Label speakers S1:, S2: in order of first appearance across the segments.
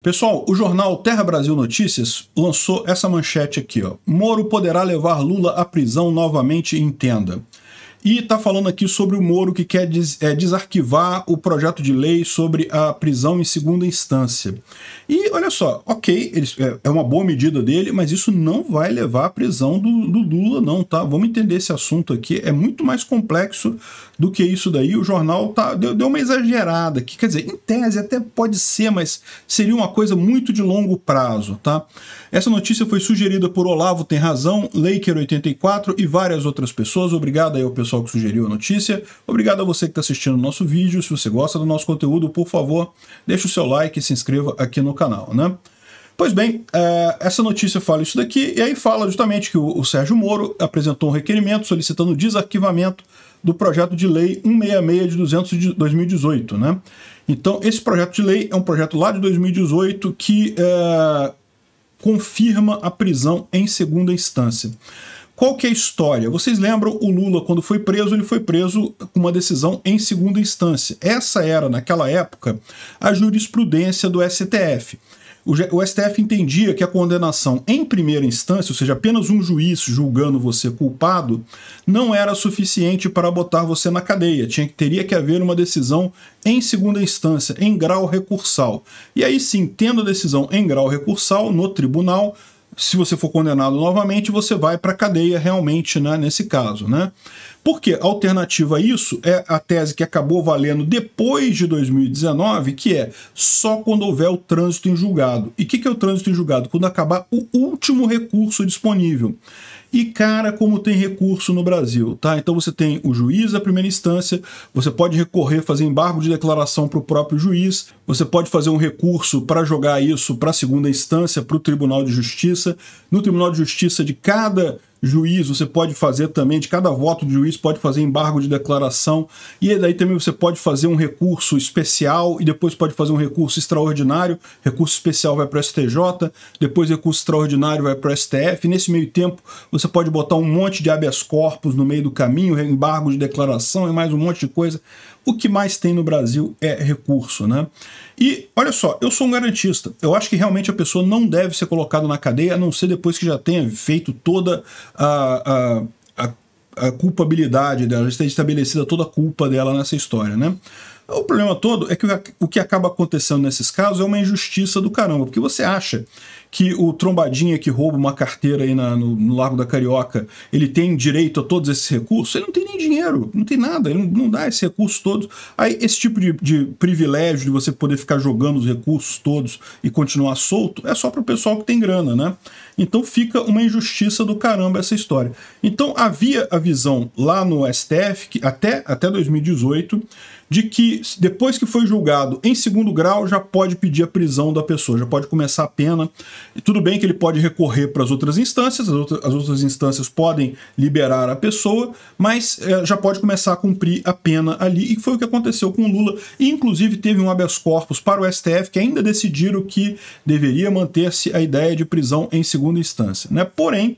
S1: Pessoal, o jornal Terra Brasil Notícias lançou essa manchete aqui, ó. Moro poderá levar Lula à prisão novamente, entenda. E está falando aqui sobre o Moro que quer des, é, desarquivar o projeto de lei sobre a prisão em segunda instância. E olha só, ok, eles, é, é, uma boa medida dele, mas isso não vai levar à prisão do, do Lula, não, tá? Vamos entender esse assunto aqui. É muito mais complexo do que isso daí. O jornal tá, deu, deu uma exagerada aqui. Quer dizer, em tese até pode ser, mas seria uma coisa muito de longo prazo, tá? Essa notícia foi sugerida por Olavo Tem Razão, Laker84 e várias outras pessoas. Obrigado aí ao pessoal pessoal que sugeriu a notícia. Obrigado a você que está assistindo o nosso vídeo. Se você gosta do nosso conteúdo, por favor, deixe o seu like e se inscreva aqui no canal, né? Pois bem, é, essa notícia fala isso daqui, e aí fala justamente que o Sérgio Moro apresentou um requerimento solicitando o desarquivamento do projeto de lei 166 de 200 de 2018, né? Então, esse projeto de lei é um projeto lá de 2018 que é, confirma a prisão em segunda instância. Qual que é a história? Vocês lembram o Lula, quando foi preso, ele foi preso com uma decisão em segunda instância. Essa era, naquela época, a jurisprudência do STF. O STF entendia que a condenação em primeira instância, ou seja, apenas um juiz julgando você culpado, não era suficiente para botar você na cadeia. Tinha, teria que haver uma decisão em segunda instância, em grau recursal. E aí sim, tendo a decisão em grau recursal no tribunal, se você for condenado novamente, você vai para a cadeia realmente né, nesse caso. Né? Porque a alternativa a isso é a tese que acabou valendo depois de 2019, que é só quando houver o trânsito em julgado. E o que, que é o trânsito em julgado? Quando acabar o último recurso disponível. E cara, como tem recurso no Brasil, tá? Então você tem o juiz da primeira instância, você pode recorrer, fazer embargo de declaração para o próprio juiz, você pode fazer um recurso para jogar isso para a segunda instância, para o Tribunal de Justiça. No Tribunal de Justiça de cada juiz, você pode fazer também, de cada voto do juiz, pode fazer embargo de declaração, e daí também você pode fazer um recurso especial, e depois pode fazer um recurso extraordinário, recurso especial vai para o STJ, depois recurso extraordinário vai para o STF, nesse meio tempo você pode botar um monte de habeas corpus no meio do caminho, embargo de declaração e é mais um monte de coisa, o que mais tem no Brasil é recurso, né? E olha só, eu sou um garantista. Eu acho que realmente a pessoa não deve ser colocada na cadeia, a não ser depois que já tenha feito toda a, a, a a culpabilidade dela, já está estabelecida toda a culpa dela nessa história, né? O problema todo é que o que acaba acontecendo nesses casos é uma injustiça do caramba, porque você acha que o trombadinha que rouba uma carteira aí na, no, no, Largo da Carioca, ele tem direito a todos esses recursos? Ele não tem nem dinheiro, não tem nada, ele não, não dá esse recurso todo. Aí esse tipo de, de, privilégio de você poder ficar jogando os recursos todos e continuar solto é só para o pessoal que tem grana, né? Então fica uma injustiça do caramba essa história. Então havia a visão lá no STF, que até, até 2018, de que depois que foi julgado em segundo grau já pode pedir a prisão da pessoa, já pode começar a pena e tudo bem que ele pode recorrer para as outras instâncias, as, as outras instâncias podem liberar a pessoa, mas é, já pode começar a cumprir a pena ali, e foi o que aconteceu com o Lula. E, inclusive, teve um habeas corpus para o STF que ainda decidiram que deveria manter-se a ideia de prisão em segunda instância. Né? Porém,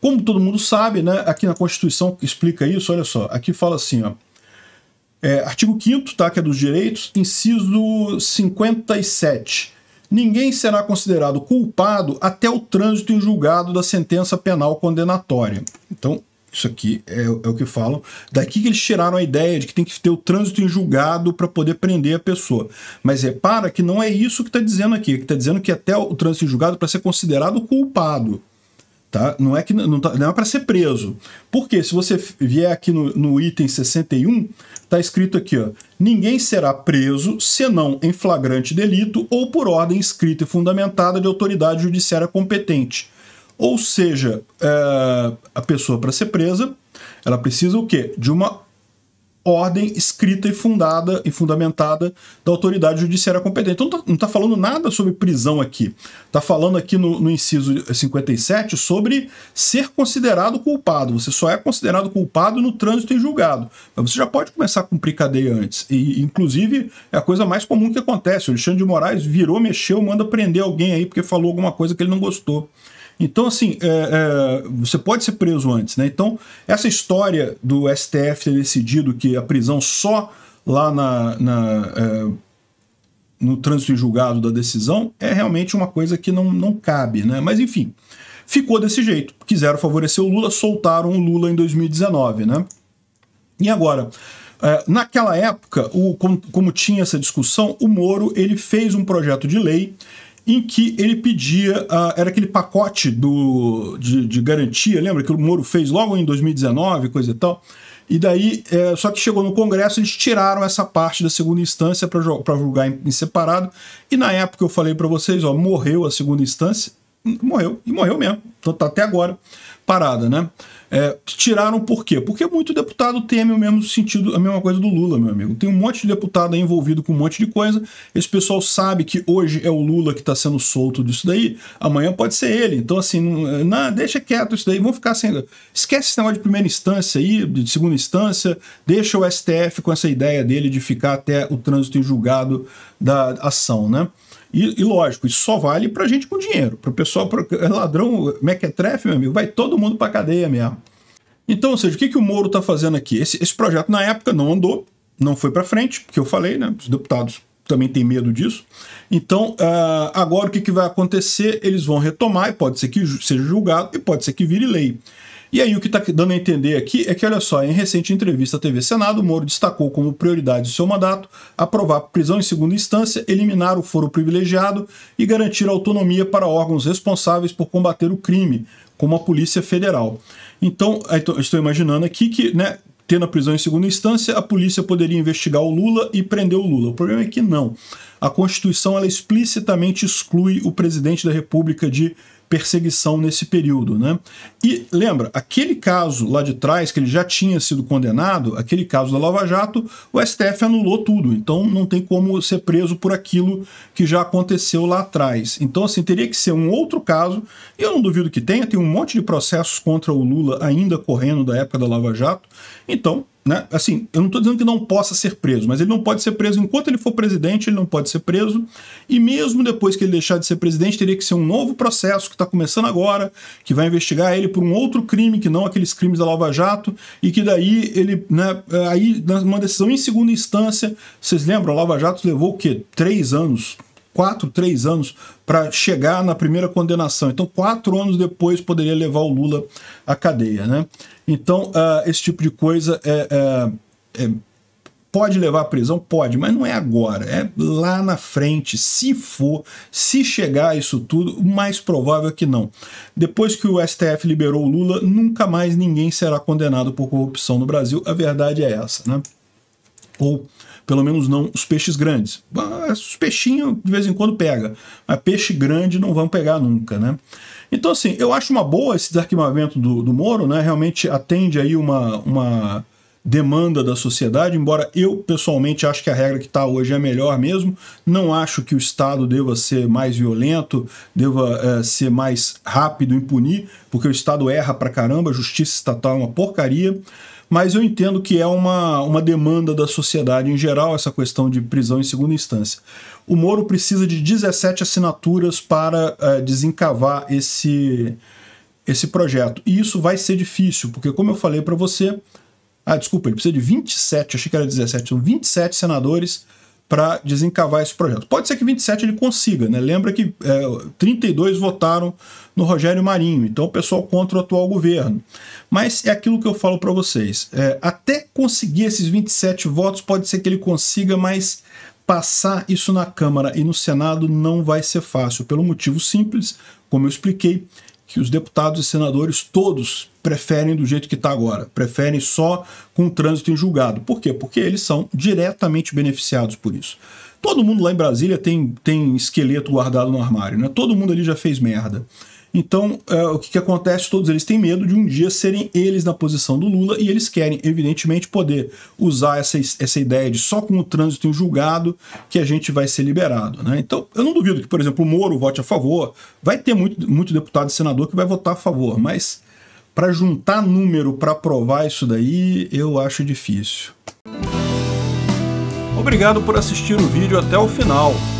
S1: como todo mundo sabe, né, aqui na Constituição explica isso, olha só, aqui fala assim, ó. É, artigo 5 tá, que é dos direitos, inciso 57 ninguém será considerado culpado até o trânsito em julgado da sentença penal condenatória. Então, isso aqui é, é, o que falam. Daqui que eles tiraram a ideia de que tem que ter o trânsito em julgado para poder prender a pessoa. Mas repara que não é isso que está dizendo aqui, que está dizendo é que até o trânsito em julgado para ser considerado culpado. Tá? Não é que não, tá, não é para ser preso. Porque se você vier aqui no, no item 61, tá escrito aqui, ó, ninguém será preso senão em flagrante delito ou por ordem escrita e fundamentada de autoridade judiciária competente. Ou seja, é, a pessoa para ser presa, ela precisa o quê? De uma ordem escrita e fundada e fundamentada da autoridade judiciária competente. Então não está tá falando nada sobre prisão aqui. Está falando aqui no, no inciso 57 sobre ser considerado culpado. Você só é considerado culpado no trânsito em julgado. Mas você já pode começar a cumprir cadeia antes. E, inclusive, é a coisa mais comum que acontece. O Alexandre de Moraes virou, mexeu, manda prender alguém aí porque falou alguma coisa que ele não gostou. Então, assim, é, é, você pode ser preso antes, né? Então, essa história do STF ter decidido que a prisão só lá na, na é, no trânsito em julgado da decisão é realmente uma coisa que não, não cabe, né? Mas, enfim, ficou desse jeito. Quiseram favorecer o Lula, soltaram o Lula em 2019, né? E agora, é, naquela época, o, como, como tinha essa discussão, o Moro ele fez um projeto de lei em que ele pedia, uh, era aquele pacote do, de, de, garantia, lembra que o Moro fez logo em 2019, coisa e tal. E daí, é, só que chegou no Congresso, eles tiraram essa parte da segunda instância para julgar em, em, separado. E na época eu falei para vocês, ó, morreu a segunda instância, morreu, e morreu mesmo, então tá até agora parada, né? É, tiraram por quê? Porque muito deputado teme o mesmo sentido, a mesma coisa do Lula, meu amigo. Tem um monte de deputado aí envolvido com um monte de coisa. Esse pessoal sabe que hoje é o Lula que está sendo solto disso daí, amanhã pode ser ele. Então, assim, não, não deixa quieto isso daí, vão ficar sem. Esquece esse negócio de primeira instância aí, de segunda instância, deixa o STF com essa ideia dele de ficar até o trânsito em julgado da ação, né? E, e lógico, isso só vale para gente com dinheiro. Para o pessoal, pro, é ladrão, mequetrefe, é é meu amigo, vai todo mundo para cadeia mesmo. Então, ou seja, o que, que o Moro está fazendo aqui? Esse, esse projeto, na época, não andou, não foi para frente, porque eu falei, né? Os deputados também tem medo disso. Então, uh, agora o que, que vai acontecer? Eles vão retomar, e pode ser que seja julgado, e pode ser que vire lei. E aí o que está dando a entender aqui é que, olha só, em recente entrevista à TV Senado, Moro destacou como prioridade do seu mandato aprovar prisão em segunda instância, eliminar o foro privilegiado e garantir autonomia para órgãos responsáveis por combater o crime, como a Polícia Federal. Então, estou imaginando aqui que né, tendo a prisão em segunda instância, a polícia poderia investigar o Lula e prender o Lula. O problema é que não. A Constituição ela explicitamente exclui o presidente da República de perseguição nesse período. Né? E lembra, aquele caso lá de trás, que ele já tinha sido condenado, aquele caso da Lava Jato, o STF anulou tudo. Então não tem como ser preso por aquilo que já aconteceu lá atrás. Então, assim, teria que ser um outro caso, e eu não duvido que tenha, tem um monte de processos contra o Lula ainda correndo da época da Lava Jato. Então, né? Assim, eu não estou dizendo que não possa ser preso, mas ele não pode ser preso enquanto ele for presidente, ele não pode ser preso. E mesmo depois que ele deixar de ser presidente, teria que ser um novo processo que está começando agora, que vai investigar ele por um outro crime que não aqueles crimes da Lava Jato, e que daí ele, né, eh, aí, numa decisão em segunda instância, vocês lembram, a Lava Jato levou o quê? Três anos quatro, três anos para chegar na primeira condenação. Então, quatro anos depois poderia levar o Lula à cadeia. Né? Então, uh, esse tipo de coisa é, é, é Pode levar à prisão? Pode, mas não é agora, é lá na frente. Se for, se chegar a isso tudo, mais provável é que não. Depois que o STF liberou o Lula, nunca mais ninguém será condenado por corrupção no Brasil. A verdade é essa, né? Ou pelo menos não os peixes grandes. Os peixinhos de vez em quando pega, mas peixe grande não vão pegar nunca, né? Então, assim, eu acho uma boa esse desarquivamento do, do Moro, né? Realmente atende aí uma, uma demanda da sociedade, embora eu pessoalmente acho que a regra que está hoje é melhor mesmo. Não acho que o Estado deva ser mais violento, deva é, ser mais rápido em punir, porque o Estado erra pra caramba, a justiça estatal é uma porcaria mas eu entendo que é uma, uma demanda da sociedade em geral essa questão de prisão em segunda instância. O Moro precisa de 17 assinaturas para eh, desencavar esse, esse projeto. E isso vai ser difícil, porque, como eu falei para você. Ah, desculpa, ele precisa de 27, achei que era 17, são 27 senadores para desencavar esse projeto. Pode ser que 27 ele consiga, né? Lembra que é, 32 votaram no Rogério Marinho, então o pessoal contra o atual governo. Mas é aquilo que eu falo para vocês: é, até conseguir esses 27 votos, pode ser que ele consiga, mas passar isso na Câmara e no Senado não vai ser fácil, pelo motivo simples, como eu expliquei, que os deputados e senadores todos preferem do jeito que está agora, preferem só com o trânsito em julgado. Por quê? Porque eles são diretamente beneficiados por isso. Todo mundo lá em Brasília tem, tem esqueleto guardado no armário, né? Todo mundo ali já fez merda. Então, é, o que, que, acontece? Todos eles têm medo de um dia serem eles na posição do Lula e eles querem, evidentemente, poder usar essa, essa ideia de só com o trânsito em julgado que a gente vai ser liberado. Né? Então, eu não duvido que, por exemplo, o Moro vote a favor. Vai ter muito, muito deputado e senador que vai votar a favor, mas para juntar número para provar isso daí, eu acho difícil. Obrigado por assistir o vídeo até o final.